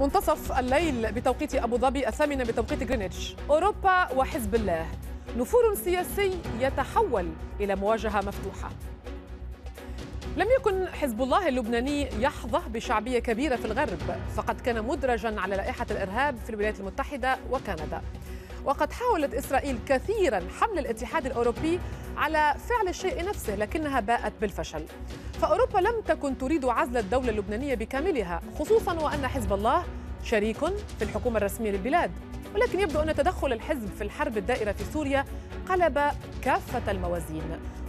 منتصف الليل بتوقيت أبو ظبي الثامنة بتوقيت غرينتش أوروبا وحزب الله نفور سياسي يتحول إلى مواجهة مفتوحة لم يكن حزب الله اللبناني يحظى بشعبية كبيرة في الغرب فقد كان مدرجا على لائحة الإرهاب في الولايات المتحدة وكندا وقد حاولت إسرائيل كثيرا حمل الاتحاد الأوروبي على فعل الشيء نفسه لكنها باءت بالفشل فأوروبا لم تكن تريد عزل الدولة اللبنانية بكاملها خصوصا وأن حزب الله شريك في الحكومة الرسمية للبلاد ولكن يبدو أن تدخل الحزب في الحرب الدائرة في سوريا قلب كافة الموازين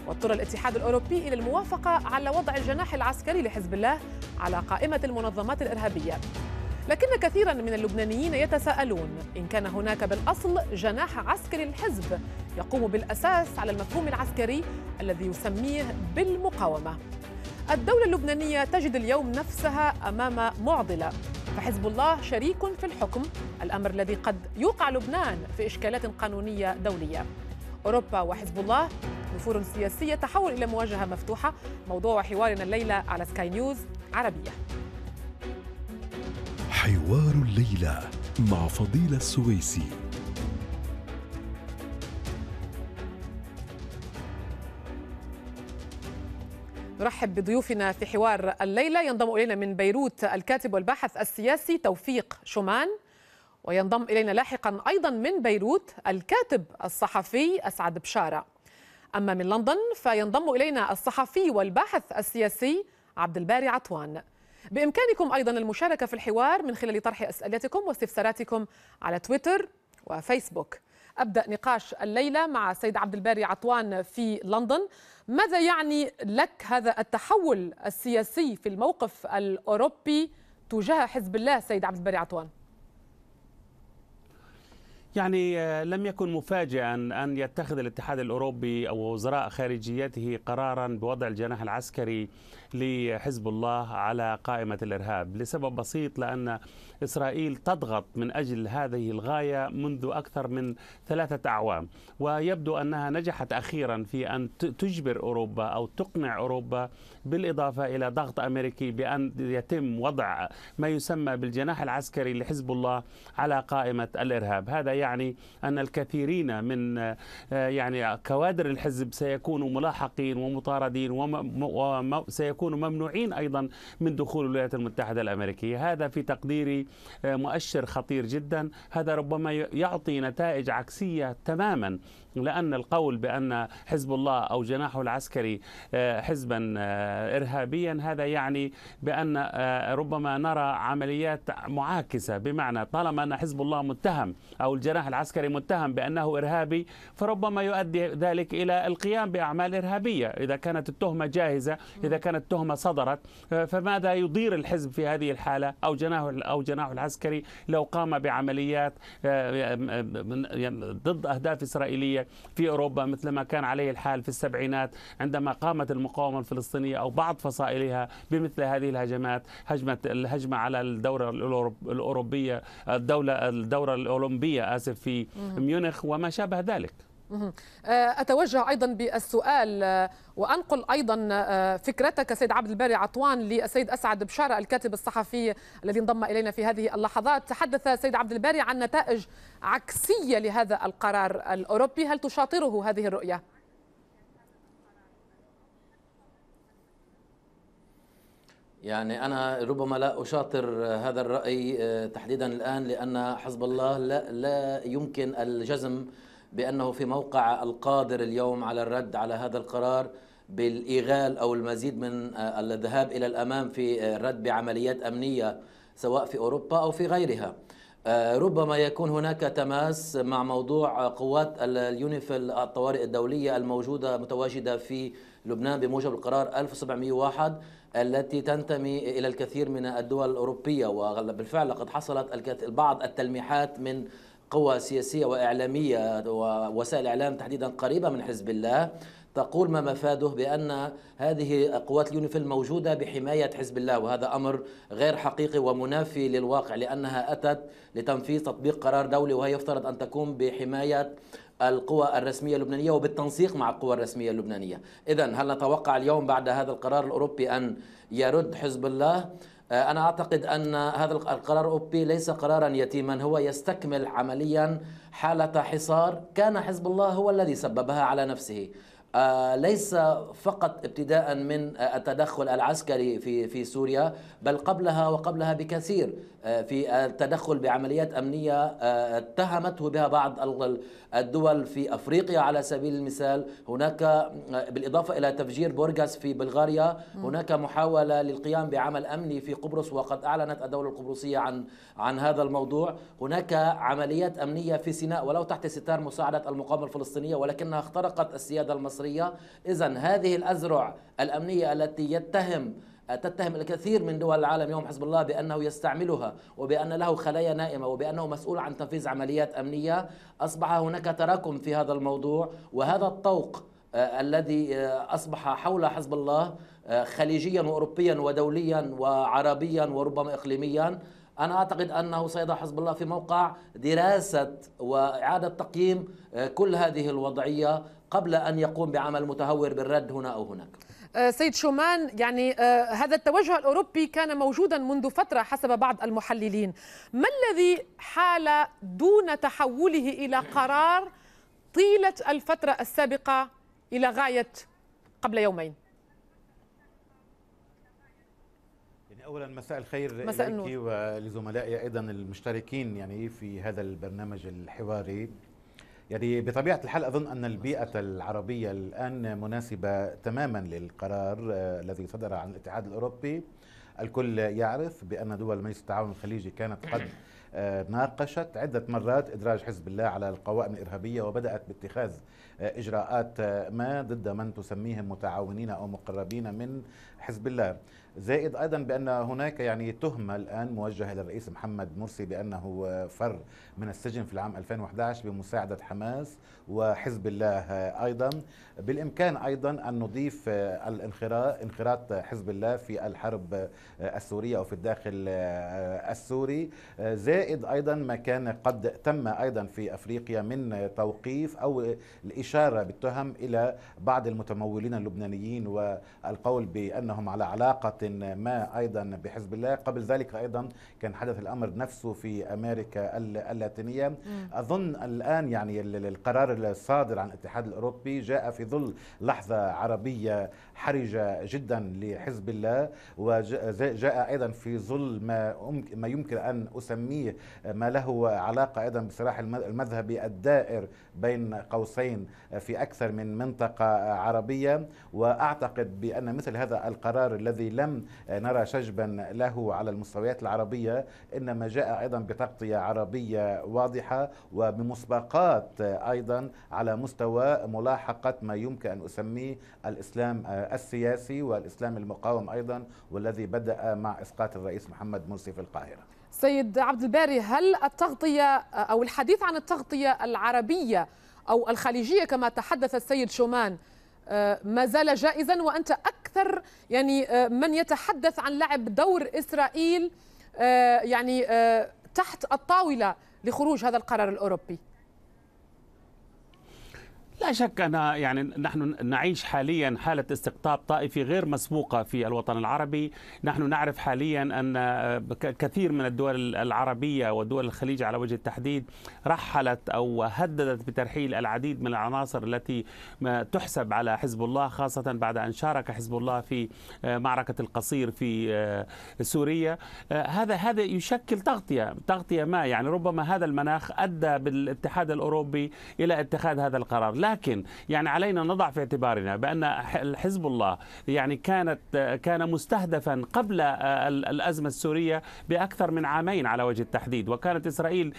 واضطر الاتحاد الأوروبي إلى الموافقة على وضع الجناح العسكري لحزب الله على قائمة المنظمات الإرهابية لكن كثيرا من اللبنانيين يتساءلون إن كان هناك بالأصل جناح عسكري للحزب يقوم بالأساس على المفهوم العسكري الذي يسميه بالمقاومة الدولة اللبنانية تجد اليوم نفسها أمام معضلة فحزب الله شريك في الحكم الأمر الذي قد يوقع لبنان في إشكالات قانونية دولية أوروبا وحزب الله نفور سياسية تحول إلى مواجهة مفتوحة موضوع حوارنا الليلة على سكاي نيوز عربية حوار الليلة مع فضيلة السويسي نرحب بضيوفنا في حوار الليلة ينضم إلينا من بيروت الكاتب والباحث السياسي توفيق شومان وينضم إلينا لاحقا أيضا من بيروت الكاتب الصحفي أسعد بشارة أما من لندن فينضم إلينا الصحفي والباحث السياسي عبد الباري عطوان بإمكانكم أيضا المشاركة في الحوار من خلال طرح أسئلتكم واستفساراتكم على تويتر وفيسبوك أبدأ نقاش الليلة مع السيد عبد الباري عطوان في لندن ماذا يعني لك هذا التحول السياسي في الموقف الأوروبي تجاه حزب الله سيد عبد الباري عطوان يعني آه، لم يكن مفاجئا ان يتخذ الاتحاد الاوروبي او وزراء خارجيته قرارا بوضع الجناح العسكري لحزب الله على قائمه الارهاب لسبب بسيط لان إسرائيل تضغط من أجل هذه الغاية منذ أكثر من ثلاثة أعوام ويبدو أنها نجحت أخيرا في أن تجبر أوروبا أو تقنع أوروبا بالإضافة إلى ضغط أمريكي بأن يتم وضع ما يسمى بالجناح العسكري لحزب الله على قائمة الإرهاب هذا يعني أن الكثيرين من آه، يعني كوادر الحزب سيكونوا ملاحقين ومطاردين وسيكونوا ممنوعين أيضا من دخول الولايات المتحدة الأمريكية هذا في تقديري مؤشر خطير جدا هذا ربما يعطي نتائج عكسية تماما لأن القول بأن حزب الله أو جناحه العسكري آه، حزبا آه، إرهابيا هذا يعني بأن آه، ربما نرى عمليات معاكسة بمعنى طالما أن حزب الله متهم أو الجناح العسكري متهم بأنه إرهابي فربما يؤدي ذلك إلى القيام بأعمال إرهابية إذا كانت التهمة جاهزة إذا كانت التهمة صدرت فماذا يضير الحزب في هذه الحالة أو جناحه أو جناحه العسكري لو قام بعمليات ضد أهداف إسرائيلية في أوروبا مثل ما كان عليه الحال في السبعينات عندما قامت المقاومة الفلسطينية أو بعض فصائلها بمثل هذه الهجمات هجمة الهجمة على الدورة الأوروبية الدولة الدورة الأولمبية آسف في ميونخ وما شابه ذلك آه، أتوجه أيضا بالسؤال آه، وأنقل أيضا آه، فكرتك سيد عبد الباري عطوان للسيد أسعد بشارة الكاتب الصحفي الذي انضم إلينا في هذه اللحظات تحدث سيد عبد الباري عن نتائج عكسية لهذا القرار الأوروبي هل تشاطره هذه الرؤية؟ يعني أنا ربما لا أشاطر هذا الرأي تحديدا الآن لأن حزب الله لا, لا يمكن الجزم بأنه في موقع القادر اليوم على الرد على هذا القرار بالإيغال أو المزيد من آه، الذهاب إلى الأمام في آه، الرد بعمليات أمنية سواء في أوروبا أو في غيرها آه، ربما يكون هناك تماس مع موضوع قوات اليونيفيل الطوارئ الدولية الموجودة متواجدة في لبنان بموجب القرار 1701 التي تنتمي إلى الكثير من الدول الأوروبية وبالفعل لقد حصلت بعض التلميحات من قوى سياسية وإعلامية ووسائل إعلام تحديدا قريبة من حزب الله تقول ما مفاده بأن هذه قوات اليونيفيل موجودة بحماية حزب الله وهذا أمر غير حقيقي ومنافي للواقع لأنها أتت لتنفيذ تطبيق قرار دولي وهي يفترض أن تكون بحماية القوى الرسمية اللبنانية وبالتنسيق مع القوى الرسمية اللبنانية إذا هل نتوقع اليوم بعد هذا القرار الأوروبي أن يرد حزب الله آه، أنا أعتقد أن هذا القرار الأوروبي ليس قرارا يتيما هو يستكمل عمليا حالة حصار كان حزب الله هو الذي سببها على نفسه آه، ليس فقط ابتداء من آه، التدخل العسكري في في سوريا بل قبلها وقبلها بكثير آه، في التدخل بعمليات امنيه اتهمته بها بعض الدول في افريقيا على سبيل المثال هناك بالاضافه الى تفجير بورغاس في بلغاريا هناك محاوله للقيام بعمل امني في قبرص وقد اعلنت الدوله القبرصيه عن عن هذا الموضوع هناك عمليات امنيه في سيناء ولو تحت ستار مساعده المقاومه الفلسطينيه ولكنها اخترقت السياده المصريه المصرية إذا هذه الأذرع الأمنية التي يتهم تتهم الكثير من دول العالم يوم حزب الله بأنه يستعملها وبأن له خلايا نائمة وبأنه مسؤول عن تنفيذ عمليات أمنية أصبح هناك تراكم في هذا الموضوع وهذا الطوق آه، الذي آه، أصبح حول حزب الله آه، خليجيا وأوروبيا ودوليا وعربيا وربما إقليميا أنا أعتقد أنه سيضع حزب الله في موقع دراسة وإعادة تقييم كل هذه الوضعية قبل أن يقوم بعمل متهور بالرد هنا أو هناك أه، سيد شومان يعني أه، هذا التوجه الأوروبي كان موجودا منذ فترة حسب بعض المحللين ما الذي حال دون تحوله إلى قرار طيلة الفترة السابقة إلى غاية قبل يومين يعني اولا مساء الخير مساء لك ولزملائي ايضا المشتركين يعني في هذا البرنامج الحواري يعني بطبيعة الحال أظن أن البيئة العربية الآن مناسبة تماما للقرار آه، الذي صدر عن الاتحاد الأوروبي الكل يعرف بأن دول مجلس التعاون الخليجي كانت قد آه، ناقشت عدة مرات إدراج حزب الله على القوائم الإرهابية وبدأت باتخاذ آه، إجراءات ما ضد من تسميهم متعاونين أو مقربين من حزب الله زائد ايضا بان هناك يعني تهمه الان موجهه للرئيس محمد مرسي بانه فر من السجن في العام 2011 بمساعده حماس وحزب الله ايضا بالإمكان أيضا أن نضيف آه، الانخراط انخراط حزب الله في الحرب آه، السورية أو في الداخل آه، السوري زائد أيضا ما كان قد تم أيضا في أفريقيا من توقيف أو الإشارة بالتهم إلى بعض المتمولين اللبنانيين والقول بأنهم على علاقة ما أيضا بحزب الله قبل ذلك أيضا كان حدث الأمر نفسه في أمريكا اللاتينية أظن الآن يعني القرار الصادر عن الاتحاد الأوروبي جاء في ظل لحظة عربية حرجة جدا لحزب الله وجاء أيضا في ظل ما يمكن أن أسميه ما له علاقة أيضا بصراع المذهبي الدائر بين قوسين في أكثر من منطقة عربية وأعتقد بأن مثل هذا القرار الذي لم نرى شجبا له على المستويات العربية إنما جاء أيضا بتغطية عربية واضحة وبمسبقات أيضا على مستوى ملاحقة ما يمكن أن أسميه الإسلام السياسي والإسلام المقاوم أيضا والذي بدأ مع إسقاط الرئيس محمد مرسي في القاهرة سيد عبد الباري هل التغطية أو الحديث عن التغطية العربية أو الخليجية كما تحدث السيد شومان آه، ما زال جائزا وأنت أكثر يعني آه، من يتحدث عن لعب دور إسرائيل آه، يعني تحت الطاولة لخروج هذا القرار الأوروبي لا شك أن يعني نحن نعيش حاليا حالة استقطاب طائفي غير مسبوقة في الوطن العربي نحن نعرف حاليا أن كثير من الدول العربية ودول الخليج على وجه التحديد رحلت أو هددت بترحيل العديد من العناصر التي تحسب على حزب الله خاصة بعد أن شارك حزب الله في آه، معركة القصير في آه، سوريا آه، هذا هذا يشكل تغطية تغطية ما يعني ربما هذا المناخ أدى بالاتحاد الأوروبي إلى اتخاذ هذا القرار لكن ولكن يعني علينا نضع في اعتبارنا بأن حزب الله يعني كانت كان مستهدفا قبل آه، الأزمة السورية بأكثر من عامين على وجه التحديد وكانت إسرائيل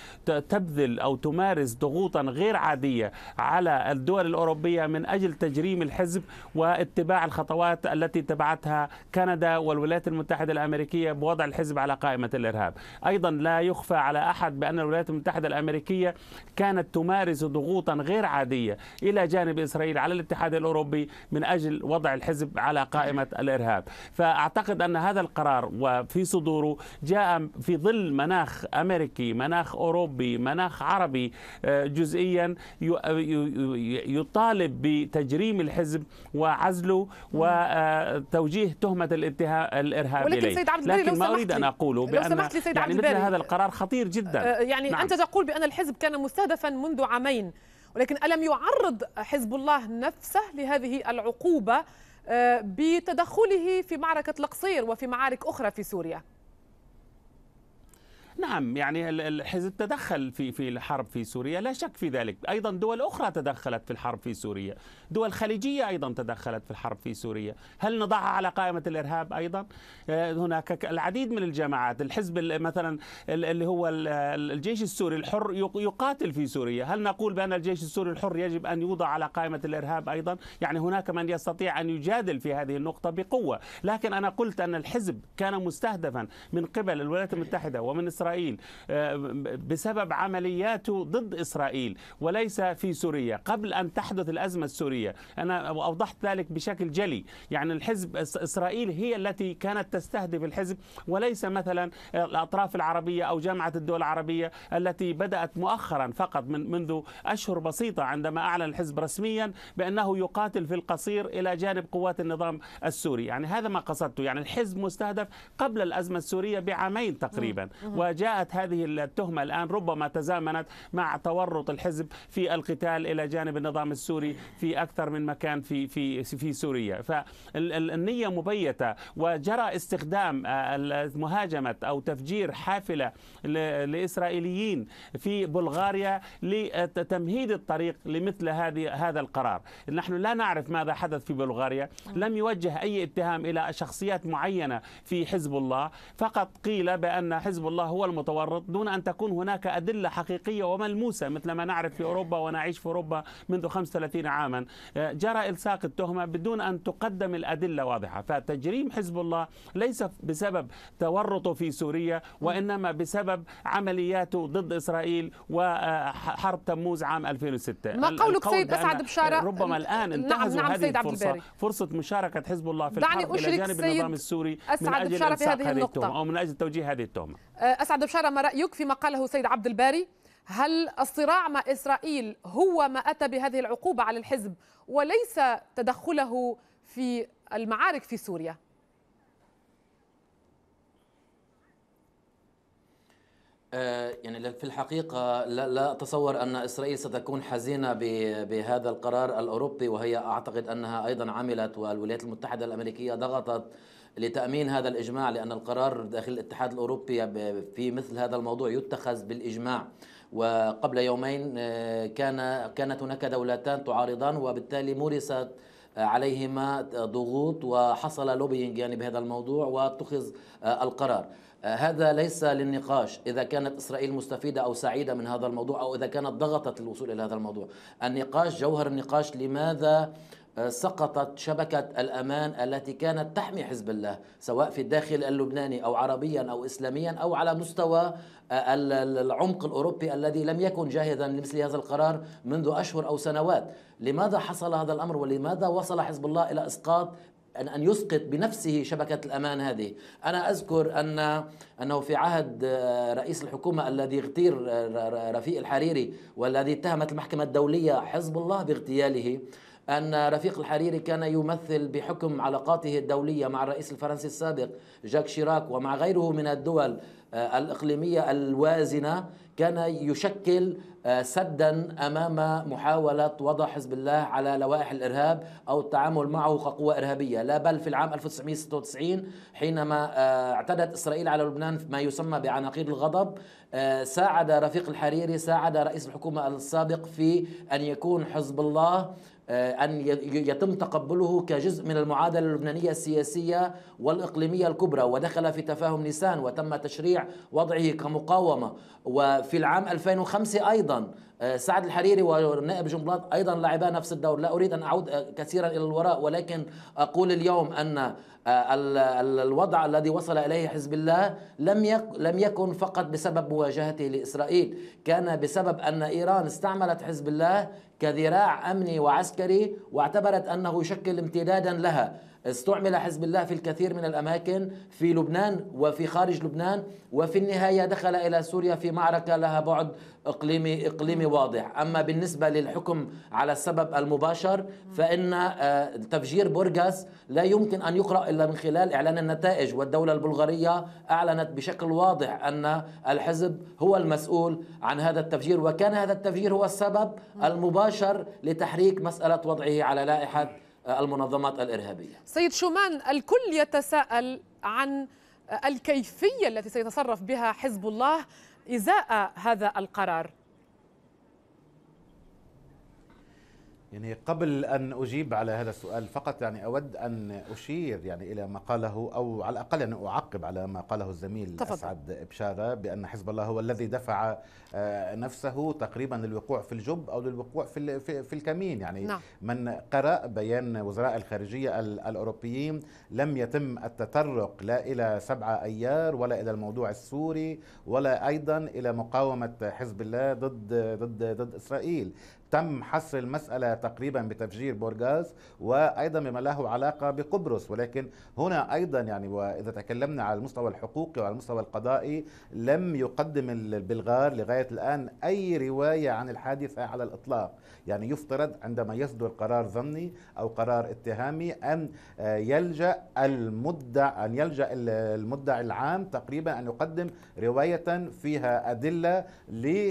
تبذل أو تمارس ضغوطا غير عادية على الدول الأوروبية من أجل تجريم الحزب واتباع الخطوات التي تبعتها كندا والولايات المتحدة الأمريكية بوضع الحزب على قائمة الإرهاب أيضا لا يخفى على أحد بأن الولايات المتحدة الأمريكية كانت تمارس ضغوطا غير عادية إلى جانب إسرائيل على الاتحاد الأوروبي من أجل وضع الحزب على قائمة الإرهاب فأعتقد أن هذا القرار وفي صدوره جاء في ظل مناخ أمريكي مناخ أوروبي مناخ عربي آه، جزئيا آه، يطالب بتجريم الحزب وعزله وتوجيه آه، تهمة الاتهام الإرهاب ولكن إليه. سيد عبد لكن ما أريد أن أقوله بأن لو سمحت يعني عبد مثل هذا القرار خطير جدا يعني نعم. أنت تقول بأن الحزب كان مستهدفا منذ عامين ولكن ألم يعرض حزب الله نفسه لهذه العقوبة آه، بتدخله في معركة القصير وفي معارك أخرى في سوريا؟ نعم يعني الحزب تدخل في في الحرب في سوريا لا شك في ذلك ايضا دول اخرى تدخلت في الحرب في سوريا دول خليجيه ايضا تدخلت في الحرب في سوريا هل نضعها على قائمه الارهاب ايضا آه، هناك العديد من الجماعات الحزب مثلا اللي هو الجيش السوري الحر يقاتل في سوريا هل نقول بان الجيش السوري الحر يجب ان يوضع على قائمه الارهاب ايضا يعني هناك من يستطيع ان يجادل في هذه النقطه بقوه لكن انا قلت ان الحزب كان مستهدفا من قبل الولايات المتحده ومن اسرائيل إسرائيل آه، بسبب عملياته ضد إسرائيل وليس في سوريا قبل أن تحدث الأزمة السورية أنا أوضحت ذلك بشكل جلي يعني الحزب إسرائيل هي التي كانت تستهدف الحزب وليس مثلا الأطراف العربية أو جامعة الدول العربية التي بدأت مؤخرا فقط من منذ أشهر بسيطة عندما أعلن الحزب رسميا بأنه يقاتل في القصير إلى جانب قوات النظام السوري يعني هذا ما قصدته يعني الحزب مستهدف قبل الأزمة السورية بعامين تقريبا جاءت هذه التهمة الآن ربما تزامنت مع تورط الحزب في القتال إلى جانب النظام السوري في أكثر من مكان في في في سوريا فالنية مبيتة وجرى استخدام آه، مهاجمة أو تفجير حافلة لإسرائيليين في بلغاريا لتمهيد الطريق لمثل هذه هذا القرار نحن لا نعرف ماذا حدث في بلغاريا نعم. لم يوجه أي اتهام إلى شخصيات معينة في حزب الله فقط قيل بأن حزب الله هو المتورط دون أن تكون هناك أدلة حقيقية وملموسة مثل ما نعرف في أوروبا ونعيش في أوروبا منذ 35 عاما آه، جرى إلصاق التهمة بدون أن تقدم الأدلة واضحة فتجريم حزب الله ليس بسبب تورطه في سوريا وإنما بسبب عملياته ضد إسرائيل وحرب تموز عام 2006 ما قولك سيد أسعد بشارة ربما الآن انتهزوا نعم،, نعم هذه سيد الفرصة فرصة مشاركة حزب الله في الحرب إلى جانب النظام السوري من أجل في هذه النقطة. أو من أجل توجيه هذه التهمة آه، أسعد بعد بشارة ما رأيك فيما قاله سيد عبد الباري هل الصراع مع إسرائيل هو ما أتى بهذه العقوبة على الحزب وليس تدخله في المعارك في سوريا آه، يعني في الحقيقة لا, لا أتصور أن إسرائيل ستكون حزينة بهذا القرار الأوروبي وهي أعتقد أنها أيضا عملت والولايات المتحدة الأمريكية ضغطت لتامين هذا الاجماع لان القرار داخل الاتحاد الاوروبي في مثل هذا الموضوع يتخذ بالاجماع وقبل يومين آه، كان كانت هناك دولتان تعارضان وبالتالي مورست آه، عليهما ضغوط وحصل لوبينج يعني بهذا الموضوع واتخذ آه، القرار هذا ليس للنقاش إذا كانت إسرائيل مستفيدة أو سعيدة من هذا الموضوع أو إذا كانت ضغطت للوصول إلى هذا الموضوع النقاش جوهر النقاش لماذا آه، سقطت شبكة الأمان التي كانت تحمي حزب الله سواء في الداخل اللبناني أو عربيا أو إسلاميا أو على مستوى آه، العمق الأوروبي الذي لم يكن جاهزا لمثل هذا القرار منذ أشهر أو سنوات لماذا حصل هذا الأمر ولماذا وصل حزب الله إلى إسقاط أن أن يسقط بنفسه شبكة الأمان هذه أنا أذكر أن أنه في عهد آه، رئيس الحكومة الذي اغتير رفيق الحريري والذي اتهمت المحكمة الدولية حزب الله باغتياله أن رفيق الحريري كان يمثل بحكم علاقاته الدولية مع الرئيس الفرنسي السابق جاك شيراك ومع غيره من الدول آه، الإقليمية الوازنة كان يشكل آه، سدا امام محاوله وضع حزب الله على لوائح الارهاب او التعامل معه كقوه ارهابيه، لا بل في العام 1996 حينما آه، اعتدت اسرائيل على لبنان ما يسمى بعناقيد الغضب، ساعد رفيق الحريري ساعد رئيس الحكومه السابق في ان يكون حزب الله آه، أن يتم تقبله كجزء من المعادلة اللبنانية السياسية والإقليمية الكبرى ودخل في تفاهم نيسان وتم تشريع وضعه كمقاومة وفي العام 2005 أيضا آه، سعد الحريري ونائب جنبلاط ايضا لعبا نفس الدور لا اريد ان اعود آه، كثيرا الى الوراء ولكن اقول اليوم ان آه، الوضع الذي وصل اليه حزب الله لم لم يكن فقط بسبب مواجهته لاسرائيل كان بسبب ان ايران استعملت حزب الله كذراع امني وعسكري واعتبرت انه يشكل امتدادا لها استعمل حزب الله في الكثير من الأماكن في لبنان وفي خارج لبنان وفي النهاية دخل إلى سوريا في معركة لها بعد إقليمي, إقليمي واضح أما بالنسبة للحكم على السبب المباشر فإن آه، تفجير بورغاس لا يمكن أن يقرأ إلا من خلال إعلان النتائج والدولة البلغارية أعلنت بشكل واضح أن الحزب هو المسؤول عن هذا التفجير وكان هذا التفجير هو السبب المباشر لتحريك مسألة وضعه على لائحة آه، المنظمات الإرهابية سيد شومان الكل يتساءل عن آه، الكيفية التي سيتصرف بها حزب الله إزاء هذا القرار يعني قبل أن أجيب على هذا السؤال فقط يعني أود أن أشير يعني إلى ما قاله أو على الأقل يعني أعقب على ما قاله الزميل تفضل. أسعد بشارة بأن حزب الله هو الذي دفع آه، نفسه تقريبا للوقوع في الجب أو للوقوع في, في الكمين يعني نعم. من قرأ بيان وزراء الخارجية الأوروبيين لم يتم التطرق لا إلى سبعة أيار ولا إلى الموضوع السوري ولا أيضا إلى مقاومة حزب الله ضد ضد ضد إسرائيل تم حصر المسألة تقريبا بتفجير بورغاز وأيضا بما له علاقة بقبرص ولكن هنا أيضا يعني وإذا تكلمنا على المستوى الحقوقي وعلى المستوى القضائي لم يقدم البلغار لغاية الآن أي رواية عن الحادثة على الإطلاق يعني يفترض عندما يصدر قرار ظني أو قرار اتهامي أن آه، يلجأ المدع أن يلجأ المدعي العام تقريبا أن يقدم رواية فيها أدلة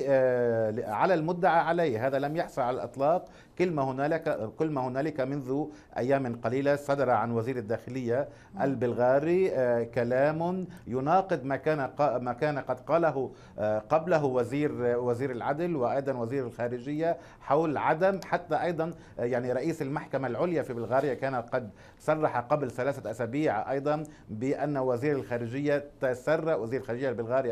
آه، على المدعى عليه هذا لم يحصل الإحصاء على الإطلاق كل ما هنالك كل ما هنالك منذ أيام قليلة صدر عن وزير الداخلية البلغاري آه، كلام يناقض ما كان ما كان قد قاله آه، قبله وزير وزير العدل وأيضا وزير الخارجية حول عدم حتى أيضا آه، يعني رئيس المحكمة العليا في بلغاريا كان قد صرح قبل ثلاثة أسابيع أيضا بأن وزير الخارجية تسرع وزير الخارجية البلغاري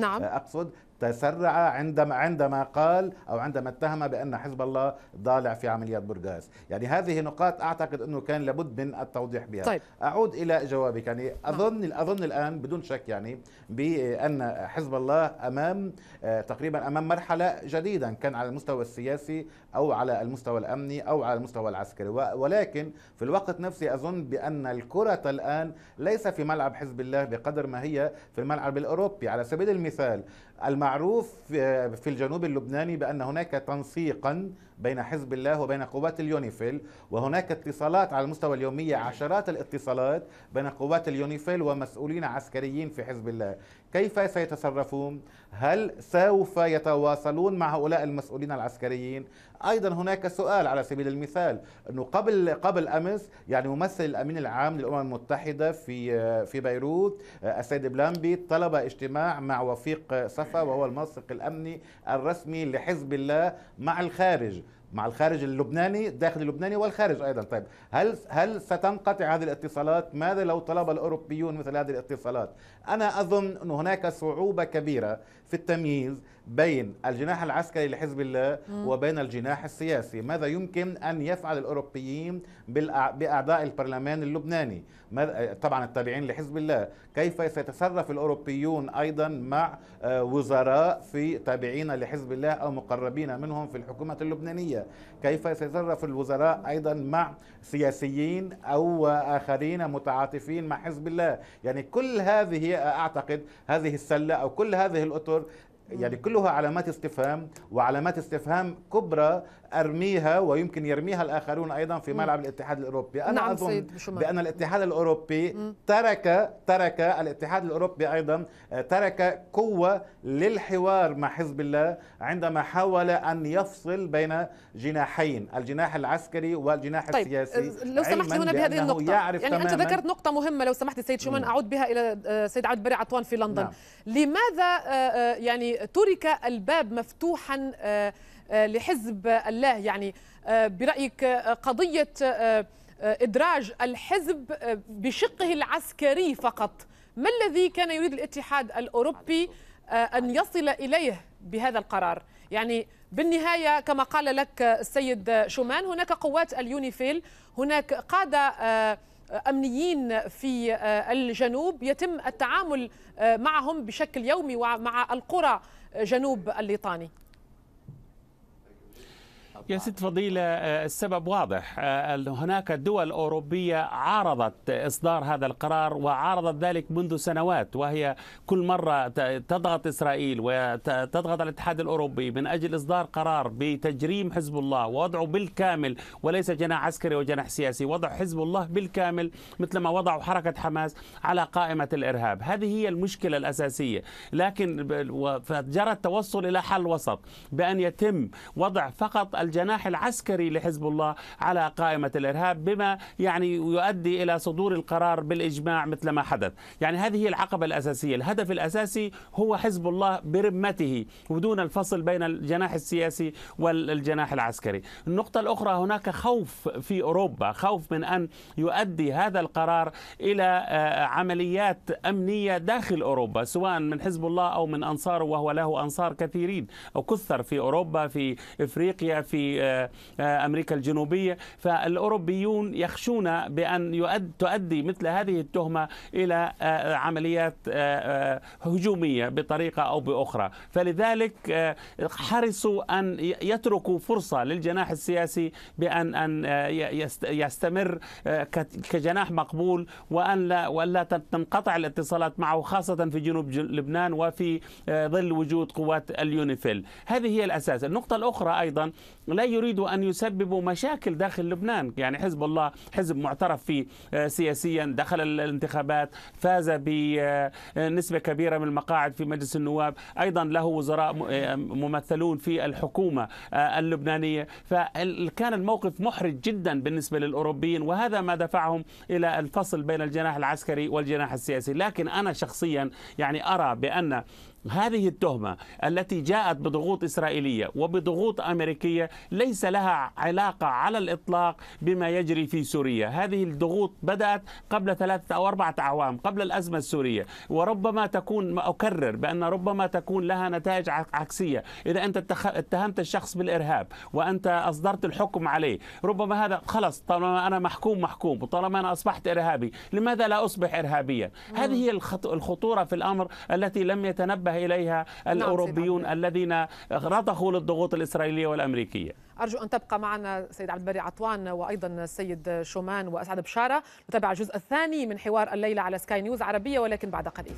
نعم. أقصد تسرع عندما عندما قال او عندما اتهم بان حزب الله ضالع في عمليات برغاز، يعني هذه نقاط اعتقد انه كان لابد من التوضيح بها. طيب. اعود الى جوابك يعني نعم. اظن اظن الان بدون شك يعني بان حزب الله امام آه، تقريبا امام مرحله جديده كان على المستوى السياسي او على المستوى الامني او على المستوى العسكري ولكن في الوقت نفسه اظن بان الكره الان ليس في ملعب حزب الله بقدر ما هي في الملعب الاوروبي على سبيل المثال المعروف في الجنوب اللبناني بأن هناك تنسيقا بين حزب الله وبين قوات اليونيفيل وهناك اتصالات على المستوى اليومية عشرات الاتصالات بين قوات اليونيفيل ومسؤولين عسكريين في حزب الله كيف سيتصرفون هل سوف يتواصلون مع هؤلاء المسؤولين العسكريين ايضا هناك سؤال على سبيل المثال انه قبل قبل امس يعني ممثل الامين العام للامم المتحده في في بيروت السيد بلامبي طلب اجتماع مع وفيق صفا وهو الملصق الامني الرسمي لحزب الله مع الخارج مع الخارج اللبناني الداخل اللبناني والخارج ايضا طيب هل هل ستنقطع هذه الاتصالات ماذا لو طلب الاوروبيون مثل هذه الاتصالات انا اظن ان هناك صعوبه كبيره في التمييز بين الجناح العسكري لحزب الله م. وبين الجناح السياسي ماذا يمكن أن يفعل الأوروبيين بأعضاء البرلمان اللبناني طبعا التابعين لحزب الله كيف سيتصرف الأوروبيون أيضا مع آه، وزراء في تابعين لحزب الله أو مقربين منهم في الحكومة اللبنانية كيف سيتصرف الوزراء أيضا مع سياسيين أو آخرين متعاطفين مع حزب الله يعني كل هذه أعتقد هذه السلة أو كل هذه الأطر Yeah. يعني كلها علامات استفهام وعلامات استفهام كبرى ارميها ويمكن يرميها الاخرون ايضا في ملعب الاتحاد الاوروبي انا نعم اظن بان الاتحاد الاوروبي ترك ترك الاتحاد الاوروبي ايضا آه، ترك قوه للحوار مع حزب الله عندما حاول ان يفصل بين جناحين الجناح العسكري والجناح طيب السياسي آه، لو سمحت هنا بهذه النقطه يعرف يعني انت ذكرت نقطه مهمه لو سمحت سيد شومان اعود بها الى آه، سيد عبد البري عطوان في لندن نعم. لماذا يعني ترك الباب مفتوحا آه، آه، لحزب الله يعني آه، برأيك قضية إدراج الحزب بشقه العسكري فقط ما الذي كان يريد الاتحاد الأوروبي أن يصل إليه بهذا القرار يعني بالنهاية كما قال لك السيد شومان هناك قوات اليونيفيل هناك قادة امنيين في آه، الجنوب يتم التعامل آه، معهم بشكل يومي ومع القرى جنوب الليطاني يا ست فضيلة آه، السبب واضح آه، هناك دول أوروبية عارضت إصدار هذا القرار وعارضت ذلك منذ سنوات وهي كل مرة تضغط إسرائيل وتضغط الاتحاد الأوروبي من أجل إصدار قرار بتجريم حزب الله ووضعه بالكامل وليس جناح عسكري وجناح سياسي وضع حزب الله بالكامل مثلما وضعوا حركة حماس على قائمة الإرهاب هذه هي المشكلة الأساسية لكن جرى التوصل إلى حل وسط بأن يتم وضع فقط الج الجناح العسكري لحزب الله على قائمة الإرهاب بما يعني يؤدي إلى صدور القرار بالإجماع مثل ما حدث يعني هذه هي العقبة الأساسية الهدف الأساسي هو حزب الله برمته ودون الفصل بين الجناح السياسي والجناح العسكري النقطة الأخرى هناك خوف في أوروبا خوف من أن يؤدي هذا القرار إلى آه، عمليات أمنية داخل أوروبا سواء من حزب الله أو من أنصاره وهو له أنصار كثيرين أو كثر في أوروبا في إفريقيا في في آه، آه، امريكا الجنوبيه فالاوروبيون يخشون بان تؤدي مثل هذه التهمه الى آه، عمليات هجوميه بطريقه او باخرى فلذلك حرصوا ان يتركوا فرصه للجناح السياسي بان ان يستمر كجناح مقبول وان لا ولا تنقطع الاتصالات معه خاصه في جنوب لبنان وفي ظل وجود قوات اليونيفيل هذه هي الاساس النقطه الاخرى ايضا لا يريد أن يسببوا مشاكل داخل لبنان يعني حزب الله حزب معترف فيه آه، سياسيا دخل الانتخابات فاز بنسبة آه، كبيرة من المقاعد في مجلس النواب أيضا له وزراء آه، ممثلون في الحكومة اللبنانية فكان الموقف محرج جدا بالنسبة للأوروبيين وهذا ما دفعهم إلى الفصل بين الجناح العسكري والجناح السياسي لكن أنا شخصيا يعني أرى بأن هذه التهمة التي جاءت بضغوط إسرائيلية وبضغوط أمريكية ليس لها علاقة على الإطلاق بما يجري في سوريا هذه الضغوط بدأت قبل ثلاثة أو أربعة أعوام قبل الأزمة السورية وربما تكون أكرر بأن ربما تكون لها نتائج عكسية إذا أنت اتهمت الشخص بالإرهاب وأنت أصدرت الحكم عليه ربما هذا خلص طالما أنا محكوم محكوم وطالما أنا أصبحت إرهابي لماذا لا أصبح إرهابيا هذه هي الخطورة في الأمر التي لم يتنبه اتجه إليها نعم، الأوروبيون نعم الذين رضخوا للضغوط الإسرائيلية والأمريكية أرجو أن تبقى معنا سيد عبد الباري عطوان وأيضا السيد شومان وأسعد بشارة نتابع الجزء الثاني من حوار الليلة على سكاي نيوز عربية ولكن بعد قليل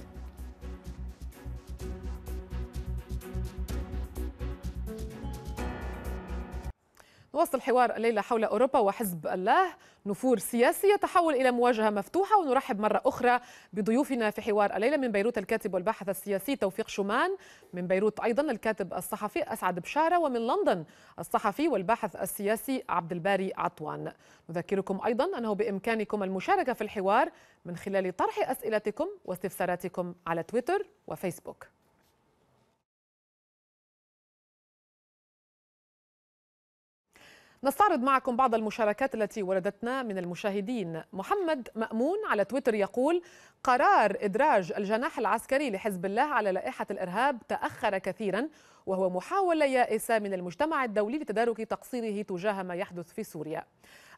نواصل حوار الليلة حول أوروبا وحزب الله نفور سياسي يتحول إلى مواجهة مفتوحة ونرحب مرة أخرى بضيوفنا في حوار الليلة من بيروت الكاتب والباحث السياسي توفيق شومان من بيروت أيضا الكاتب الصحفي أسعد بشارة ومن لندن الصحفي والباحث السياسي عبد الباري عطوان نذكركم أيضا أنه بإمكانكم المشاركة في الحوار من خلال طرح أسئلتكم واستفساراتكم على تويتر وفيسبوك نستعرض معكم بعض المشاركات التي وردتنا من المشاهدين محمد مأمون على تويتر يقول قرار إدراج الجناح العسكري لحزب الله على لائحة الإرهاب تأخر كثيرا وهو محاولة يائسة من المجتمع الدولي لتدارك تقصيره تجاه ما يحدث في سوريا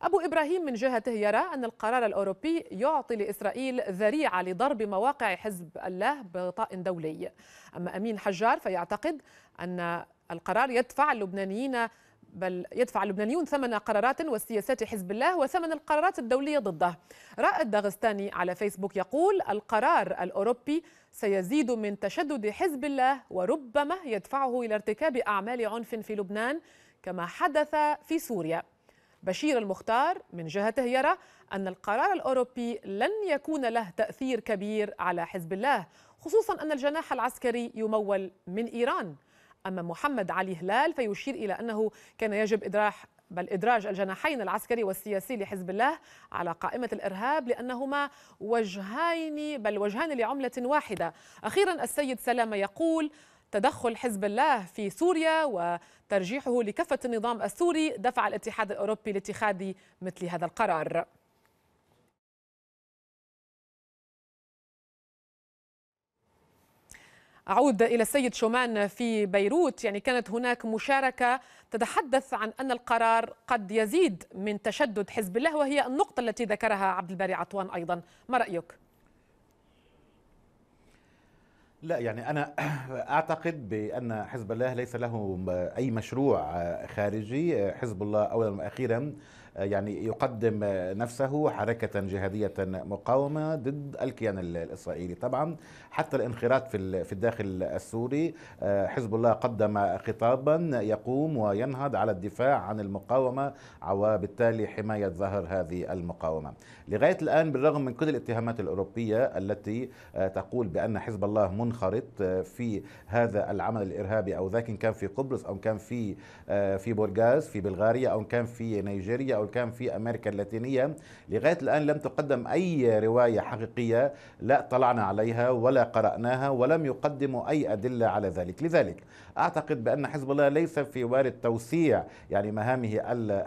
أبو إبراهيم من جهته يرى أن القرار الأوروبي يعطي لإسرائيل ذريعة لضرب مواقع حزب الله بغطاء دولي أما أمين حجار فيعتقد أن القرار يدفع اللبنانيين بل يدفع اللبنانيون ثمن قرارات وسياسات حزب الله وثمن القرارات الدولية ضده رائد داغستاني على فيسبوك يقول القرار الأوروبي سيزيد من تشدد حزب الله وربما يدفعه إلى ارتكاب أعمال عنف في لبنان كما حدث في سوريا بشير المختار من جهته يرى أن القرار الأوروبي لن يكون له تأثير كبير على حزب الله خصوصا أن الجناح العسكري يمول من إيران أما محمد علي هلال فيشير إلى أنه كان يجب إدراح بل إدراج الجناحين العسكري والسياسي لحزب الله على قائمة الإرهاب لأنهما وجهين بل وجهان لعملة واحدة أخيرا السيد سلامة يقول تدخل حزب الله في سوريا وترجيحه لكفة النظام السوري دفع الاتحاد الأوروبي لاتخاذ مثل هذا القرار أعود إلى السيد شومان في بيروت يعني كانت هناك مشاركة تتحدث عن أن القرار قد يزيد من تشدد حزب الله وهي النقطة التي ذكرها عبد الباري عطوان أيضا ما رأيك؟ لا يعني انا اعتقد بان حزب الله ليس له اي مشروع خارجي حزب الله اولا واخيرا يعني يقدم نفسه حركة جهادية مقاومة ضد الكيان الإسرائيلي طبعا حتى الانخراط في في الداخل السوري آه، حزب الله قدم خطابا يقوم وينهض على الدفاع عن المقاومة وبالتالي حماية ظهر هذه المقاومة لغاية الآن بالرغم من كل الاتهامات الأوروبية التي آه، تقول بأن حزب الله منخرط آه، في هذا العمل الإرهابي أو ذاك كان في قبرص أو كان في في بورغاز في بلغاريا أو كان في نيجيريا أو البركان في أمريكا اللاتينية لغاية الآن لم تقدم أي رواية حقيقية لا طلعنا عليها ولا قرأناها ولم يقدموا أي أدلة على ذلك لذلك أعتقد بأن حزب الله ليس في وارد توسيع يعني مهامه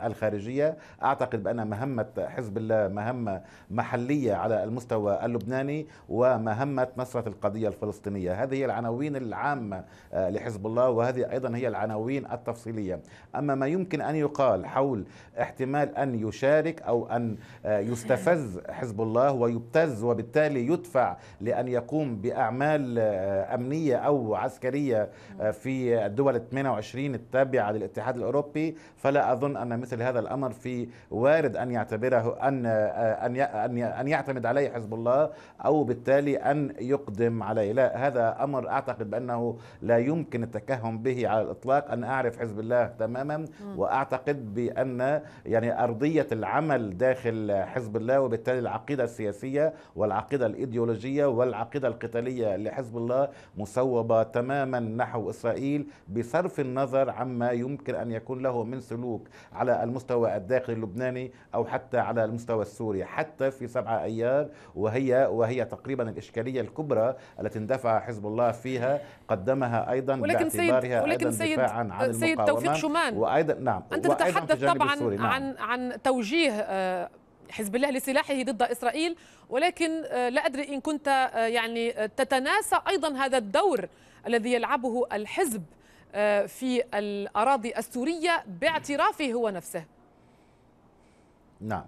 الخارجية أعتقد بأن مهمة حزب الله مهمة محلية على المستوى اللبناني ومهمة نصرة القضية الفلسطينية هذه هي العناوين العامة آه، لحزب الله وهذه أيضا هي العناوين التفصيلية أما ما يمكن أن يقال حول احتمال أن يشارك أو أن آه، يستفز حزب الله ويبتز وبالتالي يدفع لأن يقوم بأعمال آه، أمنية أو عسكرية في في الدول 28 التابعة للاتحاد الأوروبي فلا أظن أن مثل هذا الأمر في وارد أن يعتبره أن آه، أن أن, أن يعتمد عليه حزب الله أو بالتالي أن يقدم عليه لا هذا أمر أعتقد بأنه لا يمكن التكهن به على الإطلاق أن أعرف حزب الله تماما وأعتقد بأن يعني أرضية العمل داخل حزب الله وبالتالي العقيدة السياسية والعقيدة الإيديولوجية والعقيدة القتالية لحزب الله مصوبة تماما نحو إسرائيل إسرائيل بصرف النظر عما يمكن أن يكون له من سلوك على المستوى الداخلي اللبناني أو حتى على المستوى السوري حتى في سبعة أيار وهي وهي تقريبا الإشكالية الكبرى التي اندفع حزب الله فيها قدمها أيضا ولكن باعتبارها ولكن أيضا دفاعا عن سيد المقاومة توفيق شومان وأيضا نعم أنت تتحدث طبعا نعم. عن عن توجيه آه، حزب الله لسلاحه ضد إسرائيل ولكن آه، لا أدري إن كنت آه، يعني تتناسى أيضا هذا الدور الذي يلعبه الحزب آه، في الأراضي السورية باعترافه هو نفسه نعم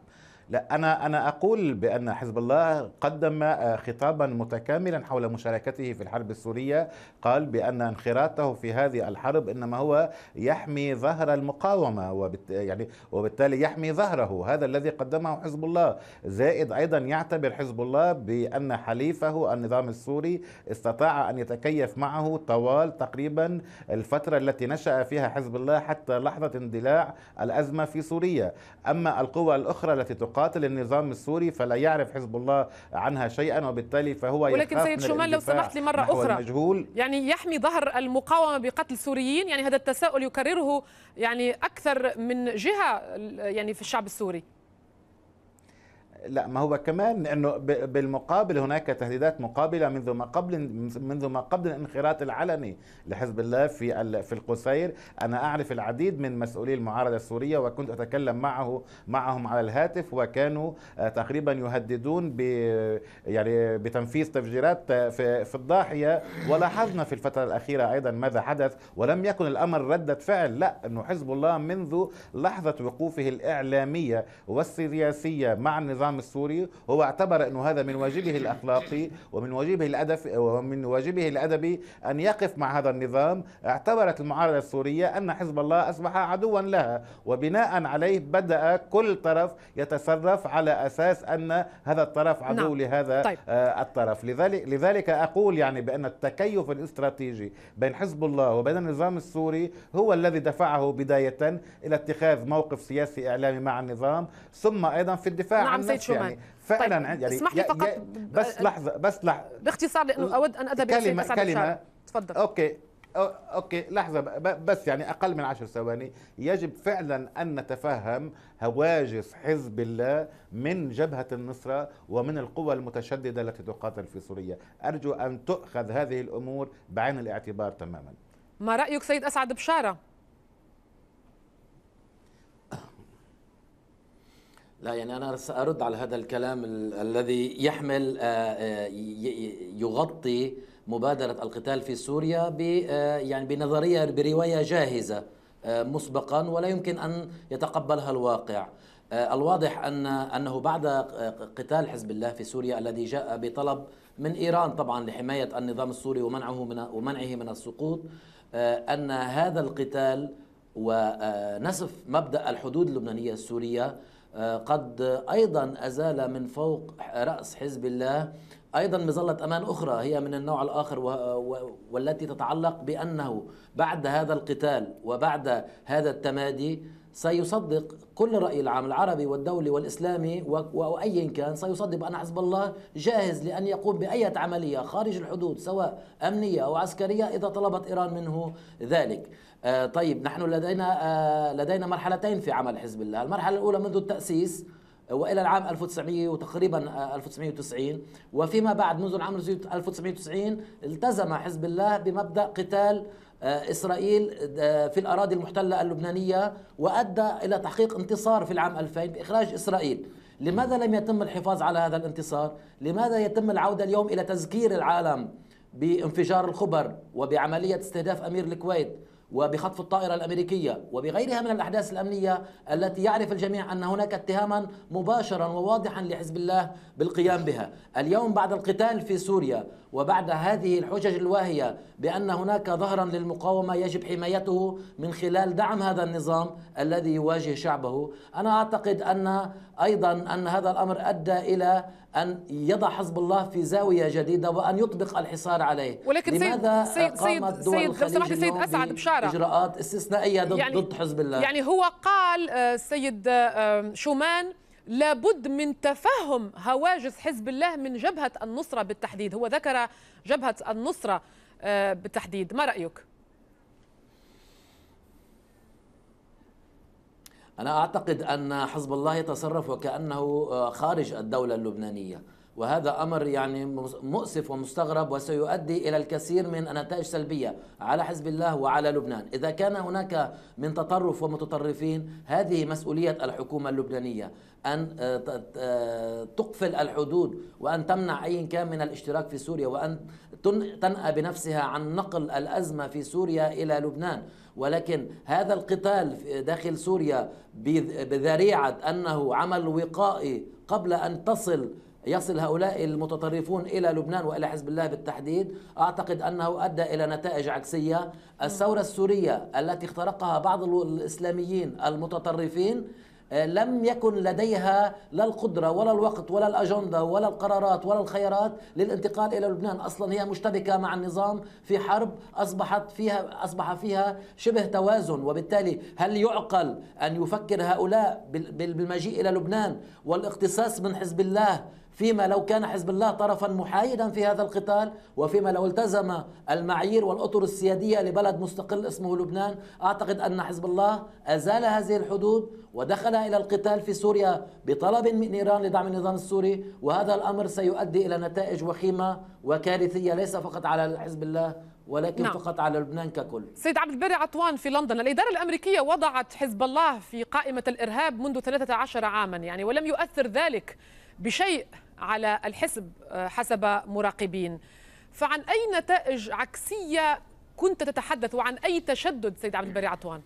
لا انا انا اقول بان حزب الله قدم آه، خطابا متكاملا حول مشاركته في الحرب السوريه قال بان انخراطه في هذه الحرب انما هو يحمي ظهر المقاومه وبت يعني وبالتالي يحمي ظهره هذا الذي قدمه حزب الله زائد ايضا يعتبر حزب الله بان حليفه النظام السوري استطاع ان يتكيف معه طوال تقريبا الفتره التي نشا فيها حزب الله حتى لحظه اندلاع الازمه في سوريا اما القوى الاخرى التي تقاتل النظام السوري فلا يعرف حزب الله عنها شيئا وبالتالي فهو ولكن سيد شومان لو سمحت لي مرة أخرى المجهول يعني يحمي ظهر المقاومة بقتل سوريين يعني هذا التساؤل يكرره يعني أكثر من جهة يعني في الشعب السوري لا ما هو كمان انه بالمقابل هناك تهديدات مقابله منذ ما قبل منذ ما قبل الانخراط العلني لحزب الله في في القصير، انا اعرف العديد من مسؤولي المعارضه السوريه وكنت اتكلم معه معهم على الهاتف وكانوا آه، تقريبا يهددون ب يعني بتنفيذ تفجيرات آه، في, في الضاحيه ولاحظنا في الفتره الاخيره ايضا ماذا حدث ولم يكن الامر رده فعل لا انه حزب الله منذ لحظه وقوفه الاعلاميه والسياسيه مع النظام النظام السوري هو اعتبر أنه هذا من واجبه الأخلاقي ومن واجبه الأدب ومن واجبه الأدبي أن يقف مع هذا النظام اعتبرت المعارضة السورية أن حزب الله أصبح عدوا لها وبناء عليه بدأ كل طرف يتصرف على أساس أن هذا الطرف عدو نعم. لهذا طيب. آه، الطرف لذلك لذلك أقول يعني بأن التكيف الاستراتيجي بين حزب الله وبين النظام السوري هو الذي دفعه بداية إلى اتخاذ موقف سياسي إعلامي مع النظام ثم أيضا في الدفاع نعم عن نفسه شومان يعني فعلا طيب يعني اسمح لي فقط بس لحظه بس لحظه باختصار لانه اود ان اذهب الى كلمه كلمه تفضل اوكي اوكي لحظه بس يعني اقل من عشر ثواني يجب فعلا ان نتفهم هواجس حزب الله من جبهه النصره ومن القوى المتشدده التي تقاتل في سوريا ارجو ان تؤخذ هذه الامور بعين الاعتبار تماما ما رايك سيد اسعد بشاره لا يعني أنا سأرد على هذا الكلام ال الذي يحمل آه، آه، يغطي مبادرة القتال في سوريا ب آه، يعني بنظرية برواية جاهزة مسبقا ولا يمكن أن يتقبلها الواقع الواضح أن أنه بعد قتال حزب الله في سوريا الذي جاء بطلب من إيران طبعا لحماية النظام السوري ومنعه من ومنعه من السقوط أن هذا القتال ونسف مبدأ الحدود اللبنانية السورية آه، قد أيضا أزال من فوق رأس حزب الله أيضا مظلة أمان أخرى هي من النوع الآخر والتي تتعلق بأنه بعد هذا القتال وبعد هذا التمادي سيصدق كل الرأي العام العربي والدولي والإسلامي وأيا كان سيصدق بأن حزب الله جاهز لأن يقوم بأي عملية خارج الحدود سواء أمنية أو عسكرية إذا طلبت إيران منه ذلك آه، طيب نحن لدينا آه، لدينا مرحلتين في عمل حزب الله المرحلة الأولى منذ التأسيس آه، والى العام 1900 وتقريبا 1990 وفيما بعد منذ العام 1990 التزم حزب الله بمبدا قتال اسرائيل في الاراضي المحتله اللبنانيه وادى الى تحقيق انتصار في العام 2000 باخراج اسرائيل لماذا لم يتم الحفاظ على هذا الانتصار لماذا يتم العوده اليوم الى تذكير العالم بانفجار الخبر وبعمليه استهداف امير الكويت وبخطف الطائرة الأمريكية وبغيرها من الأحداث الأمنية التي يعرف الجميع أن هناك اتهاما مباشرا وواضحا لحزب الله بالقيام بها اليوم بعد القتال في سوريا وبعد هذه الحجج الواهية بأن هناك ظهرا للمقاومة يجب حمايته من خلال دعم هذا النظام الذي يواجه شعبه أنا أعتقد أن أيضا أن هذا الأمر أدى إلى أن يضع حزب الله في زاوية جديدة وأن يطبق الحصار عليه ولكن لماذا سيد سيد قامت دول سيد الخليج سيد أسعد بشارة إجراءات استثنائية ضد, يعني ضد حزب الله يعني هو قال آه، سيد آه، شومان لابد من تفهم هواجس حزب الله من جبهة النصرة بالتحديد هو ذكر جبهة النصرة آه، بالتحديد ما رأيك؟ أنا أعتقد أن حزب الله يتصرف وكأنه آه، خارج الدولة اللبنانية وهذا امر يعني مؤسف ومستغرب وسيؤدي الى الكثير من النتائج سلبيه على حزب الله وعلى لبنان، اذا كان هناك من تطرف ومتطرفين هذه مسؤوليه الحكومه اللبنانيه ان آه، آه، تقفل الحدود وان تمنع اي كان من الاشتراك في سوريا وان تنأى بنفسها عن نقل الازمه في سوريا الى لبنان، ولكن هذا القتال داخل سوريا بذريعه انه عمل وقائي قبل ان تصل يصل هؤلاء المتطرفون الى لبنان والى حزب الله بالتحديد اعتقد انه ادى الى نتائج عكسيه الثوره السوريه التي اخترقها بعض الاسلاميين المتطرفين آه، لم يكن لديها لا القدره ولا الوقت ولا الاجنده ولا القرارات ولا الخيارات للانتقال الى لبنان، اصلا هي مشتبكه مع النظام في حرب اصبحت فيها اصبح فيها شبه توازن، وبالتالي هل يعقل ان يفكر هؤلاء بالمجيء الى لبنان والاقتصاص من حزب الله فيما لو كان حزب الله طرفا محايدا في هذا القتال وفيما لو التزم المعايير والأطر السيادية لبلد مستقل اسمه لبنان أعتقد أن حزب الله أزال هذه الحدود ودخل إلى القتال في سوريا بطلب من إيران لدعم النظام السوري وهذا الأمر سيؤدي إلى نتائج وخيمة وكارثية ليس فقط على حزب الله ولكن نعم. فقط على لبنان ككل سيد عبد البري عطوان في لندن الإدارة الأمريكية وضعت حزب الله في قائمة الإرهاب منذ 13 عاما يعني ولم يؤثر ذلك بشيء على الحزب آه، حسب مراقبين فعن أي نتائج عكسية كنت تتحدث وعن أي تشدد سيد عبد البري عطوان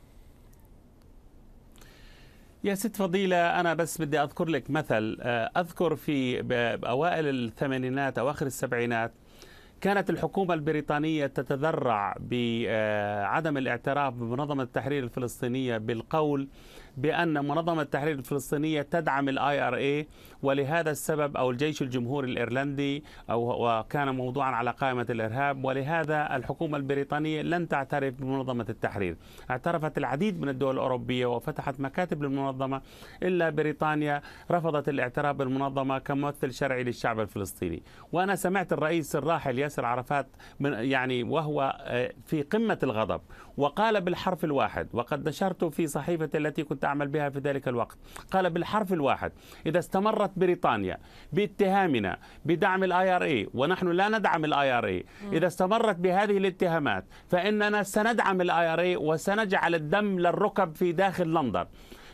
يا ست فضيلة أنا بس بدي أذكر لك مثل آه، أذكر في أوائل الثمانينات أواخر السبعينات كانت الحكومة البريطانية تتذرع بعدم آه، الاعتراف بمنظمة التحرير الفلسطينية بالقول بأن منظمة التحرير الفلسطينية تدعم الاي ار اي ولهذا السبب أو الجيش الجمهوري الإيرلندي أو وكان موضوعا على قائمة الإرهاب ولهذا الحكومة البريطانية لن تعترف بمنظمة التحرير اعترفت العديد من الدول الأوروبية وفتحت مكاتب للمنظمة إلا بريطانيا رفضت الاعتراف بالمنظمة كممثل شرعي للشعب الفلسطيني وأنا سمعت الرئيس الراحل ياسر عرفات من يعني وهو آه، في قمة الغضب وقال بالحرف الواحد وقد نشرته في صحيفتي التي كنت أعمل بها في ذلك الوقت قال بالحرف الواحد إذا استمرت وصفت بريطانيا باتهامنا بدعم الاي ار اي ونحن لا ندعم الاي ار اي اذا استمرت بهذه الاتهامات فاننا سندعم الاي ار اي وسنجعل الدم للركب في داخل لندن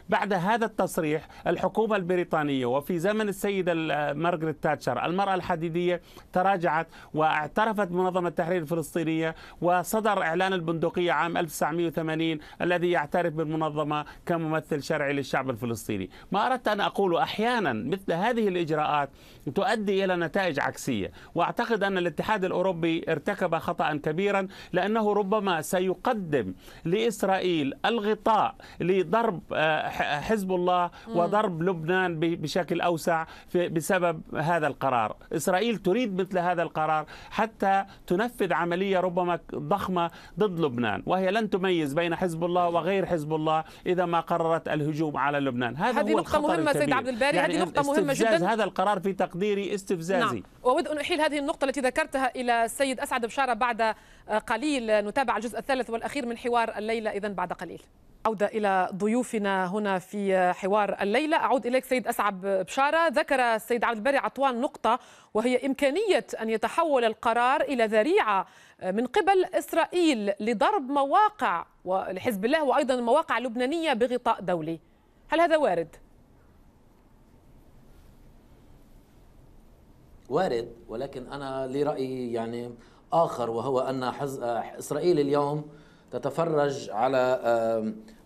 بعد هذا التصريح الحكومة البريطانية وفي زمن السيدة مارغريت تاتشر المرأة الحديدية تراجعت واعترفت منظمة التحرير الفلسطينية وصدر إعلان البندقية عام 1980 الذي يعترف بالمنظمة كممثل شرعي للشعب الفلسطيني ما أردت أن أقوله أحيانا مثل هذه الإجراءات تؤدي إلى نتائج عكسية وأعتقد أن الاتحاد الأوروبي ارتكب خطأ كبيرا لأنه ربما سيقدم لإسرائيل الغطاء لضرب آه، حزب الله وضرب لبنان بشكل أوسع بسبب هذا القرار إسرائيل تريد مثل هذا القرار حتى تنفذ عملية ربما ضخمة ضد لبنان وهي لن تميز بين حزب الله وغير حزب الله إذا ما قررت الهجوم على لبنان هذا هذه هو نقطة مهمة الكبير. سيد عبد الباري يعني هذه نقطة مهمة جدا هذا القرار في تقديري استفزازي نعم. وأود أن أحيل هذه النقطة التي ذكرتها إلى السيد أسعد بشارة بعد قليل نتابع الجزء الثالث والأخير من حوار الليلة إذا بعد قليل عودة إلى ضيوفنا هنا في حوار الليلة أعود إليك سيد أسعد بشارة ذكر السيد عبد الباري عطوان نقطة وهي إمكانية أن يتحول القرار إلى ذريعة من قبل إسرائيل لضرب مواقع لحزب الله وأيضا مواقع لبنانية بغطاء دولي هل هذا وارد؟ وارد ولكن أنا لرأيي يعني آخر وهو أن حز... إسرائيل اليوم تتفرج على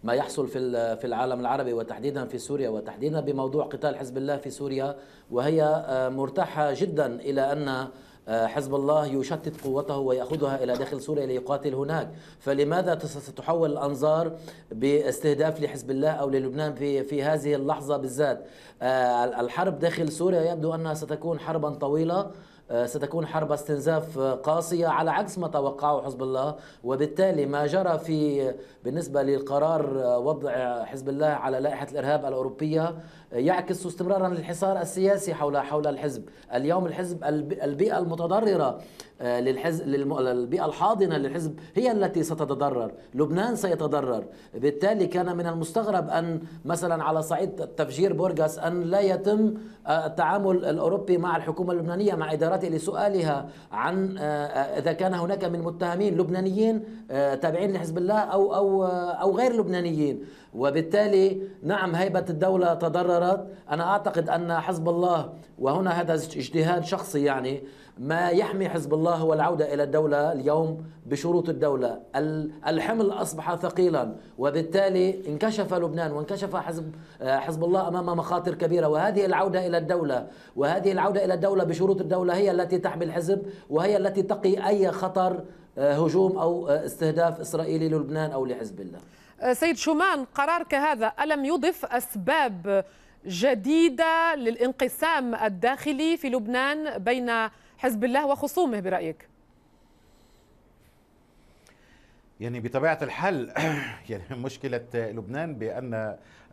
ما يحصل في في العالم العربي وتحديدا في سوريا وتحديدا بموضوع قتال حزب الله في سوريا وهي مرتاحه جدا الى ان حزب الله يشتت قوته ويأخذها إلى داخل سوريا ليقاتل هناك فلماذا ستحول الأنظار باستهداف لحزب الله أو للبنان في, في هذه اللحظة بالذات آه، الحرب داخل سوريا يبدو أنها ستكون حربا طويلة آه، ستكون حرب استنزاف آه، قاسية على عكس ما توقعه حزب الله وبالتالي ما جرى في بالنسبة للقرار آه، وضع حزب الله على لائحة الإرهاب الأوروبية يعكس استمرارا الحصار السياسي حول حول الحزب اليوم الحزب البيئة المتضررة آه، للحزب البيئة الحاضنة للحزب هي التي ستتضرر لبنان سيتضرر بالتالي كان من المستغرب أن مثلا على صعيد تفجير بورغاس أن لا يتم آه، التعامل الأوروبي مع الحكومة اللبنانية مع إدارته لسؤالها عن آه، إذا كان هناك من متهمين لبنانيين تابعين لحزب الله أو أو أو غير لبنانيين وبالتالي نعم هيبة الدولة تضرر القرارات أنا أعتقد أن حزب الله وهنا هذا اجتهاد شخصي يعني ما يحمي حزب الله هو العودة إلى الدولة اليوم بشروط الدولة الحمل أصبح ثقيلا وبالتالي انكشف لبنان وانكشف حزب, آه، حزب الله أمام مخاطر كبيرة وهذه العودة إلى الدولة وهذه العودة إلى الدولة بشروط الدولة هي التي تحمي الحزب وهي التي تقي أي خطر آه، هجوم أو آه، استهداف إسرائيلي للبنان أو لحزب الله سيد شومان قرار كهذا ألم يضف أسباب جديدة للانقسام الداخلي في لبنان بين حزب الله وخصومه برأيك؟ يعني بطبيعة الحال يعني مشكلة لبنان بأن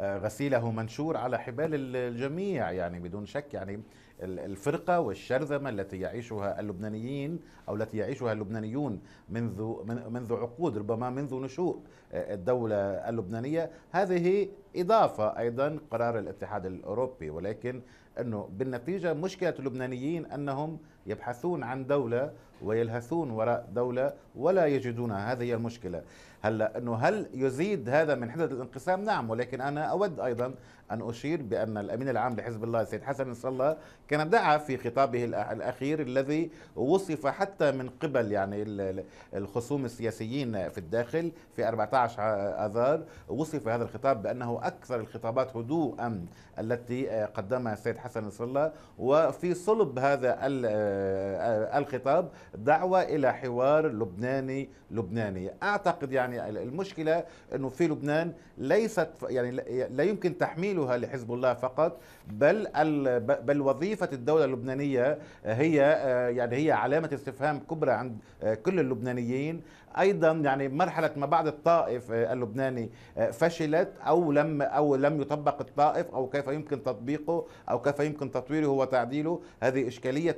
آه، غسيله منشور على حبال الجميع يعني بدون شك يعني الفرقة والشرذمة التي يعيشها اللبنانيين أو التي يعيشها اللبنانيون منذ منذ عقود ربما منذ نشوء آه، الدولة اللبنانية هذه إضافة أيضا قرار الاتحاد الأوروبي ولكن أنه بالنتيجة مشكلة اللبنانيين أنهم يبحثون عن دولة ويلهثون وراء دولة ولا يجدونها هذه هي المشكلة هلا انه هل يزيد هذا من حده الانقسام؟ نعم ولكن انا اود ايضا ان اشير بان الامين العام لحزب الله السيد حسن نصر الله كان دعا في خطابه الاخير الذي وصف حتى من قبل يعني الخصوم السياسيين في الداخل في 14 اذار وصف هذا الخطاب بانه اكثر الخطابات هدوءا التي قدمها السيد حسن نصر الله وفي صلب هذا آه، آه، الخطاب دعوه الى حوار لبناني لبناني اعتقد يعني يعني المشكله انه في لبنان ليست يعني لا يمكن تحميلها لحزب الله فقط بل بل وظيفه الدوله اللبنانيه هي آه، يعني هي علامه استفهام كبرى عند آه، كل اللبنانيين ايضا يعني مرحله ما بعد الطائف آه، اللبناني آه، فشلت او لم او لم يطبق الطائف او كيف يمكن تطبيقه او كيف يمكن تطويره وتعديله هذه اشكاليه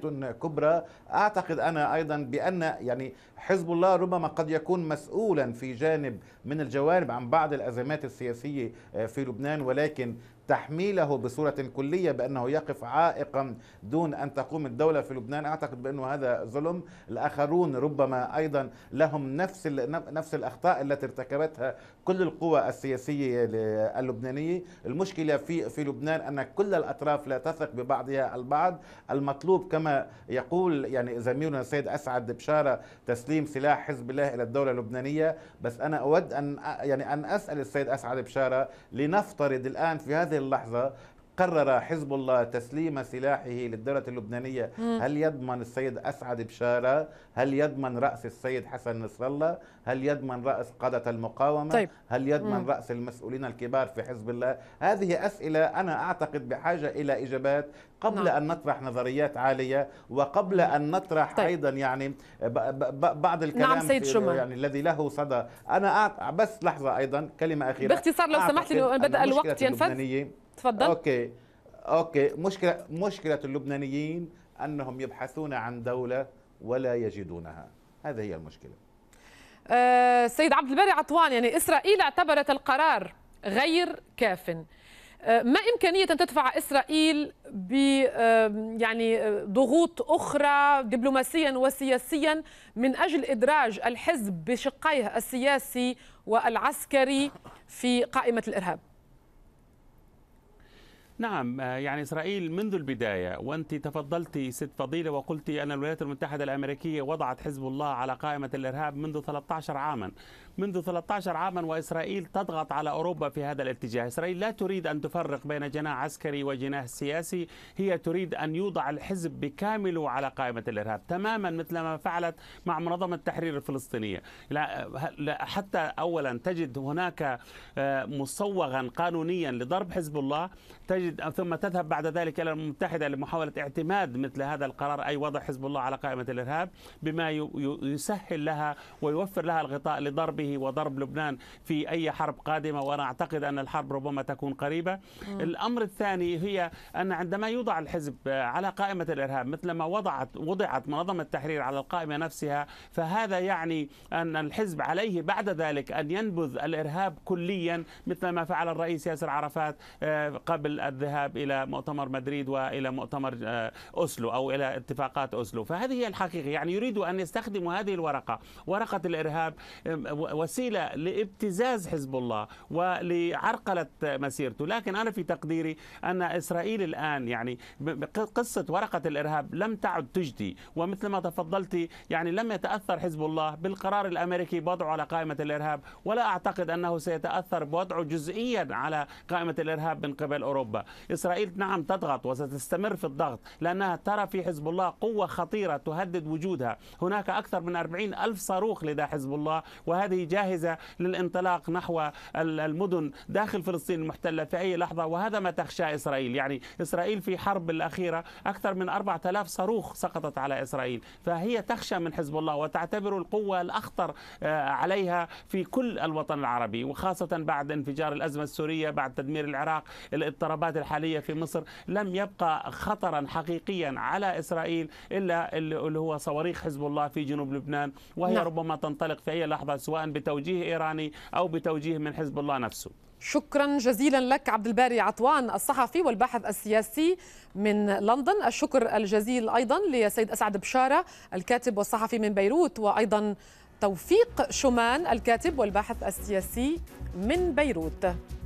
كبرى اعتقد انا ايضا بان يعني حزب الله ربما قد يكون مسؤولا في جانب من الجوانب عن بعض الازمات السياسيه آه، في لبنان ولكن تحميله بصورة كلية بأنه يقف عائقا دون أن تقوم الدولة في لبنان أعتقد بأنه هذا ظلم الآخرون ربما أيضا لهم نفس نفس الأخطاء التي ارتكبتها كل القوى السياسية اللبنانية المشكلة في في لبنان أن كل الأطراف لا تثق ببعضها البعض المطلوب كما يقول يعني زميلنا السيد أسعد بشارة تسليم سلاح حزب الله إلى الدولة اللبنانية بس أنا أود أن يعني أن أسأل السيد أسعد بشارة لنفترض الآن في هذه هذه اللحظة قرر حزب الله تسليم سلاحه للدولة اللبنانية هل يضمن السيد أسعد بشارة هل يضمن رأس السيد حسن نصر الله هل يضمن رأس قادة المقاومة طيب. هل يضمن مم. رأس المسؤولين الكبار في حزب الله هذه أسئلة أنا أعتقد بحاجة إلى إجابات قبل نعم. أن نطرح نظريات عالية وقبل أن نطرح طيب. أيضا يعني بعض نعم، الكلام نعم سيد شمال يعني الذي له صدى أنا أعت... بس لحظة أيضا كلمة أخيرة باختصار لو سمحت لأنه بدأ الوقت ينفذ تفضل اوكي اوكي مشكله مشكله اللبنانيين انهم يبحثون عن دوله ولا يجدونها هذه هي المشكله أه عبد الباري عطوان يعني اسرائيل اعتبرت القرار غير كاف أه، ما إمكانية أن تدفع إسرائيل ب أه، يعني ضغوط أخرى دبلوماسيا وسياسيا من أجل إدراج الحزب بشقيه السياسي والعسكري في قائمة الإرهاب؟ نعم آه، يعني إسرائيل منذ البداية وأنت تفضلت ست فضيلة وقلت أن الولايات المتحدة الأمريكية وضعت حزب الله على قائمة الإرهاب منذ 13 عاما منذ 13 عاما وإسرائيل تضغط على أوروبا في هذا الاتجاه إسرائيل لا تريد أن تفرق بين جناح عسكري وجناح سياسي هي تريد أن يوضع الحزب بكامله على قائمة الإرهاب تماما مثل ما فعلت مع منظمة التحرير الفلسطينية حتى أولا تجد هناك آه، مصوغا قانونيا لضرب حزب الله تجد ثم تذهب بعد ذلك الى المتحده لمحاوله اعتماد مثل هذا القرار اي وضع حزب الله على قائمه الارهاب بما يسهل لها ويوفر لها الغطاء لضربه وضرب لبنان في اي حرب قادمه وانا اعتقد ان الحرب ربما تكون قريبه. م. الامر الثاني هي ان عندما يوضع الحزب على قائمه الارهاب مثل ما وضعت وضعت منظمه التحرير على القائمه نفسها فهذا يعني ان الحزب عليه بعد ذلك ان ينبذ الارهاب كليا مثل ما فعل الرئيس ياسر عرفات آه، قبل الذهاب الى مؤتمر مدريد والى مؤتمر آه، اوسلو او الى اتفاقات اوسلو فهذه هي الحقيقه يعني يريدوا ان يستخدموا هذه الورقه ورقه الارهاب وسيله لابتزاز حزب الله ولعرقله مسيرته لكن انا في تقديري ان اسرائيل الان يعني قصه ورقه الارهاب لم تعد تجدي ومثل ما تفضلتي يعني لم يتاثر حزب الله بالقرار الامريكي بوضعه على قائمه الارهاب ولا اعتقد انه سيتاثر بوضعه جزئيا على قائمه الارهاب من قبل اوروبا اوروبا، اسرائيل نعم تضغط وستستمر في الضغط لانها ترى في حزب الله قوه خطيره تهدد وجودها، هناك اكثر من 40 الف صاروخ لدى حزب الله وهذه جاهزه للانطلاق نحو المدن داخل فلسطين المحتله في اي لحظه وهذا ما تخشى اسرائيل، يعني اسرائيل في حرب الاخيره اكثر من 4000 صاروخ سقطت على اسرائيل، فهي تخشى من حزب الله وتعتبر القوه الاخطر آه، عليها في كل الوطن العربي وخاصه بعد انفجار الازمه السوريه، بعد تدمير العراق، الاضطراب الضربات الحالية في مصر لم يبقى خطرا حقيقيا على إسرائيل إلا اللي هو صواريخ حزب الله في جنوب لبنان وهي نعم. ربما تنطلق في أي لحظة سواء بتوجيه إيراني أو بتوجيه من حزب الله نفسه شكرا جزيلا لك عبد الباري عطوان الصحفي والباحث السياسي من لندن الشكر الجزيل ايضا لسيد اسعد بشاره الكاتب والصحفي من بيروت وايضا توفيق شومان الكاتب والباحث السياسي من بيروت